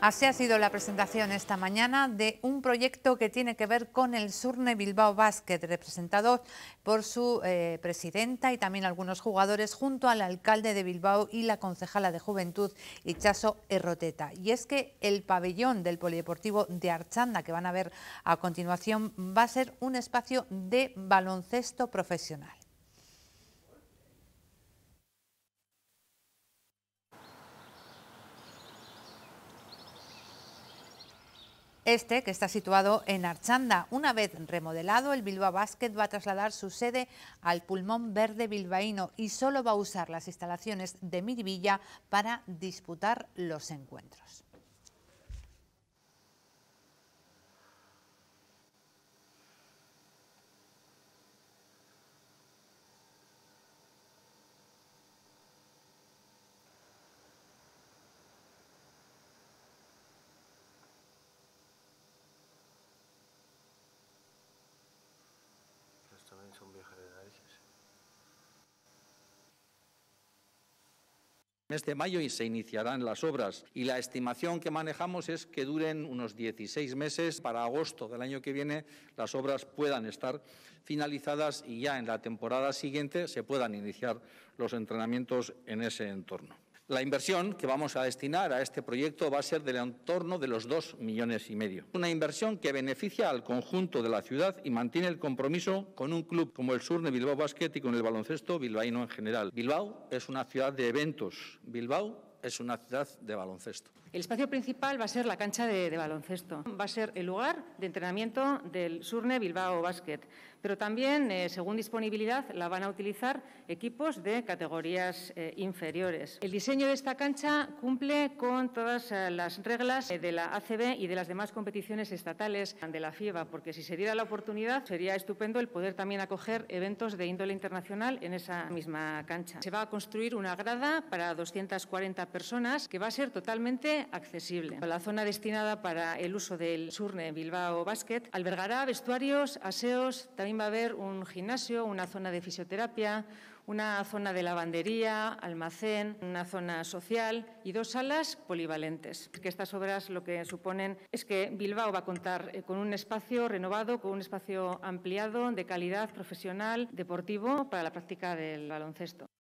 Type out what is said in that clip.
Así ha sido la presentación esta mañana de un proyecto que tiene que ver con el Surne Bilbao Básquet representado por su eh, presidenta y también algunos jugadores, junto al alcalde de Bilbao y la concejala de Juventud, Ichaso Erroteta. Y es que el pabellón del Polideportivo de Archanda, que van a ver a continuación, va a ser un espacio de baloncesto profesional. Este, que está situado en Archanda. Una vez remodelado, el Bilbao Basket va a trasladar su sede al Pulmón Verde bilbaíno y solo va a usar las instalaciones de Miribilla para disputar los encuentros. mes de mayo y se iniciarán las obras. Y la estimación que manejamos es que duren unos 16 meses. Para agosto del año que viene las obras puedan estar finalizadas y ya en la temporada siguiente se puedan iniciar los entrenamientos en ese entorno. La inversión que vamos a destinar a este proyecto va a ser del entorno de los dos millones y medio. Una inversión que beneficia al conjunto de la ciudad y mantiene el compromiso con un club como el Sur de Bilbao Basket y con el baloncesto bilbaíno en general. Bilbao es una ciudad de eventos. Bilbao es una ciudad de baloncesto. El espacio principal va a ser la cancha de, baloncesto. Va a ser el lugar de entrenamiento del Surne Bilbao Basket. Pero también, eh, según disponibilidad, la van a utilizar equipos de categorías eh, inferiores. El diseño de esta cancha cumple con todas eh, las reglas de la ACB y de las demás competiciones estatales de la FIBA, porque si se diera la oportunidad sería estupendo el poder también acoger eventos de índole internacional en esa misma cancha. Se va a construir una grada para 240 personas que va a ser totalmente accesible. La zona destinada para el uso del Surne Bilbao Basket albergará vestuarios, aseos, también va a haber un gimnasio, una zona de fisioterapia, una zona de lavandería, almacén, una zona social y dos salas polivalentes. estas obras lo que suponen es que Bilbao va a contar eh, con un espacio renovado, con un espacio ampliado de calidad profesional, deportivo para la práctica del baloncesto.